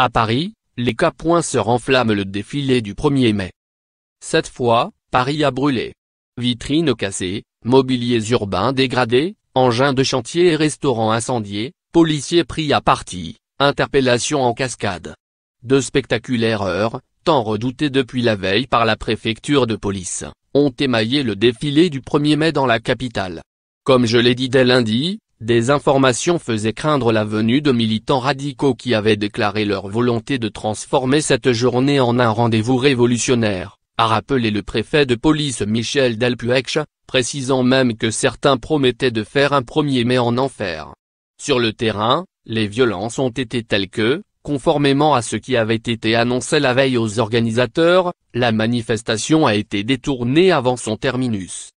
À Paris, les Capoins se renflamment le défilé du 1er mai. Cette fois, Paris a brûlé. Vitrines cassées, mobiliers urbains dégradés, engins de chantier et restaurants incendiés, policiers pris à partie, interpellations en cascade. Deux spectaculaires heures, tant redoutées depuis la veille par la préfecture de police, ont émaillé le défilé du 1er mai dans la capitale. Comme je l'ai dit dès lundi, des informations faisaient craindre la venue de militants radicaux qui avaient déclaré leur volonté de transformer cette journée en un rendez-vous révolutionnaire, a rappelé le préfet de police Michel Delpuech, précisant même que certains promettaient de faire un 1er mai en enfer. Sur le terrain, les violences ont été telles que, conformément à ce qui avait été annoncé la veille aux organisateurs, la manifestation a été détournée avant son terminus.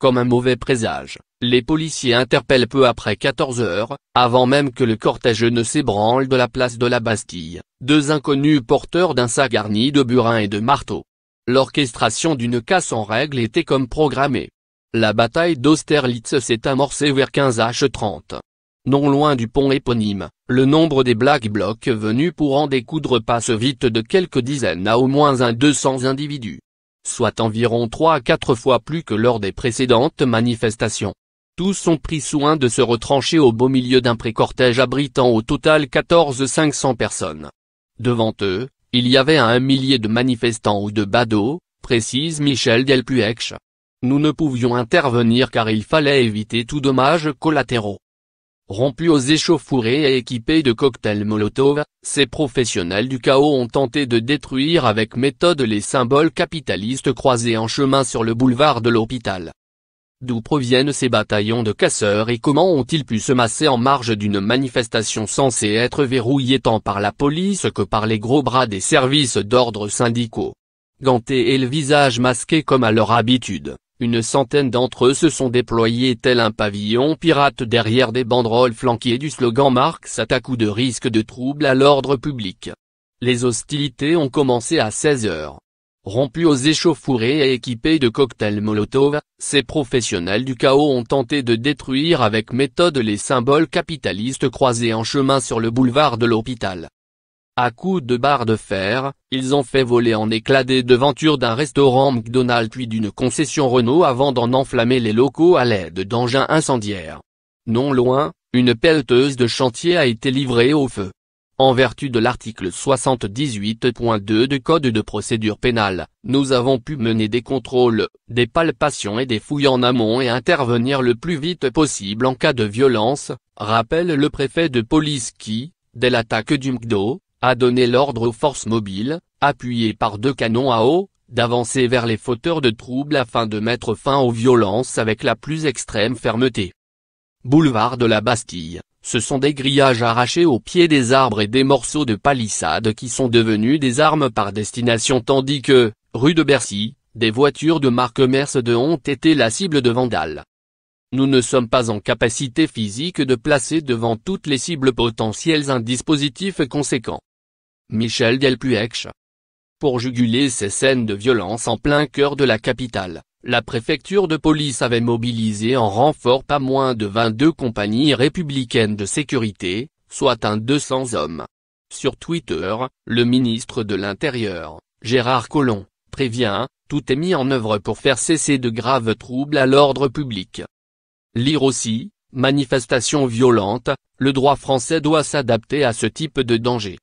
Comme un mauvais présage, les policiers interpellent peu après 14 heures, avant même que le cortège ne s'ébranle de la place de la Bastille, deux inconnus porteurs d'un sac garni de burins et de marteaux. L'orchestration d'une casse en règle était comme programmée. La bataille d'Austerlitz s'est amorcée vers 15h30. Non loin du pont éponyme, le nombre des Black Blocs venus pour en découdre passe vite de quelques dizaines à au moins un 200 individus soit environ 3 à 4 fois plus que lors des précédentes manifestations. Tous ont pris soin de se retrancher au beau milieu d'un précortège abritant au total 14 500 personnes. Devant eux, il y avait un millier de manifestants ou de badauds, précise Michel Delpuech. Nous ne pouvions intervenir car il fallait éviter tout dommage collatéraux. Rompus aux échauffourées et équipés de cocktails Molotov, ces professionnels du chaos ont tenté de détruire avec méthode les symboles capitalistes croisés en chemin sur le boulevard de l'hôpital. D'où proviennent ces bataillons de casseurs et comment ont-ils pu se masser en marge d'une manifestation censée être verrouillée tant par la police que par les gros bras des services d'ordre syndicaux Gantés et le visage masqué comme à leur habitude, une centaine d'entre eux se sont déployés tel un pavillon pirate derrière des banderoles flanquées du slogan Marx attaque ou de risque de trouble à l'ordre public. Les hostilités ont commencé à 16 heures. Rompus aux échauffourées et équipés de cocktails Molotov, ces professionnels du chaos ont tenté de détruire avec méthode les symboles capitalistes croisés en chemin sur le boulevard de l'hôpital. À coups de barre de fer, ils ont fait voler en éclats des devantures d'un restaurant McDonald's puis d'une concession Renault avant d'en enflammer les locaux à l'aide d'engins incendiaires. Non loin, une pelleteuse de chantier a été livrée au feu. En vertu de l'article 78.2 du Code de procédure pénale, nous avons pu mener des contrôles, des palpations et des fouilles en amont et intervenir le plus vite possible en cas de violence, rappelle le préfet de police qui, dès l'attaque du McDo, a donné l'ordre aux forces mobiles, appuyées par deux canons à eau, d'avancer vers les fauteurs de troubles afin de mettre fin aux violences avec la plus extrême fermeté. Boulevard de la Bastille, ce sont des grillages arrachés au pied des arbres et des morceaux de palissades qui sont devenus des armes par destination tandis que, rue de Bercy, des voitures de marque Mercedes ont été la cible de vandales. Nous ne sommes pas en capacité physique de placer devant toutes les cibles potentielles un dispositif conséquent. Michel Delpuech. Pour juguler ces scènes de violence en plein cœur de la capitale, la préfecture de police avait mobilisé en renfort pas moins de 22 compagnies républicaines de sécurité, soit un 200 hommes. Sur Twitter, le ministre de l'Intérieur, Gérard Collomb, prévient, tout est mis en œuvre pour faire cesser de graves troubles à l'ordre public. Lire aussi, manifestation violente, le droit français doit s'adapter à ce type de danger.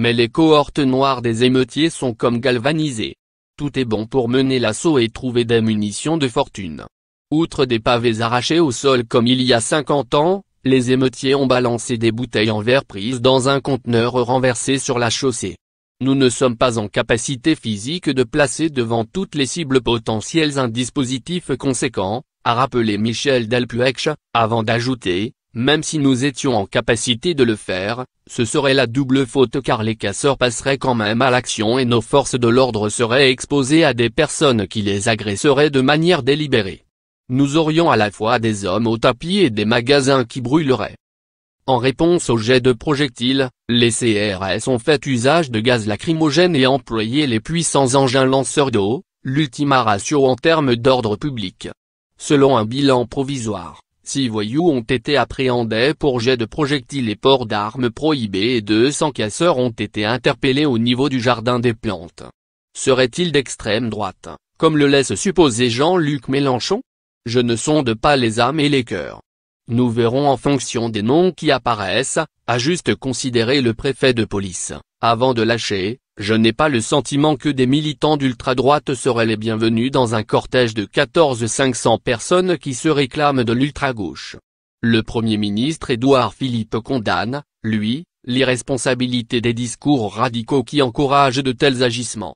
Mais les cohortes noires des émeutiers sont comme galvanisées. Tout est bon pour mener l'assaut et trouver des munitions de fortune. Outre des pavés arrachés au sol comme il y a 50 ans, les émeutiers ont balancé des bouteilles en verre prises dans un conteneur renversé sur la chaussée. Nous ne sommes pas en capacité physique de placer devant toutes les cibles potentielles un dispositif conséquent, a rappelé Michel Delpuech, avant d'ajouter, même si nous étions en capacité de le faire, ce serait la double faute car les casseurs passeraient quand même à l'action et nos forces de l'ordre seraient exposées à des personnes qui les agresseraient de manière délibérée. Nous aurions à la fois des hommes au tapis et des magasins qui brûleraient. En réponse aux jets de projectiles, les CRS ont fait usage de gaz lacrymogène et employé les puissants engins lanceurs d'eau, l'ultima ratio en termes d'ordre public. Selon un bilan provisoire, Six voyous ont été appréhendés pour jet de projectiles et port d'armes prohibées et 200 casseurs ont été interpellés au niveau du Jardin des Plantes. Serait-il d'extrême droite, comme le laisse supposer Jean-Luc Mélenchon Je ne sonde pas les âmes et les cœurs. Nous verrons en fonction des noms qui apparaissent, à juste considérer le préfet de police, avant de lâcher, je n'ai pas le sentiment que des militants d'ultra-droite seraient les bienvenus dans un cortège de 14 500 personnes qui se réclament de l'ultra-gauche. Le Premier ministre Édouard Philippe condamne, lui, l'irresponsabilité des discours radicaux qui encouragent de tels agissements.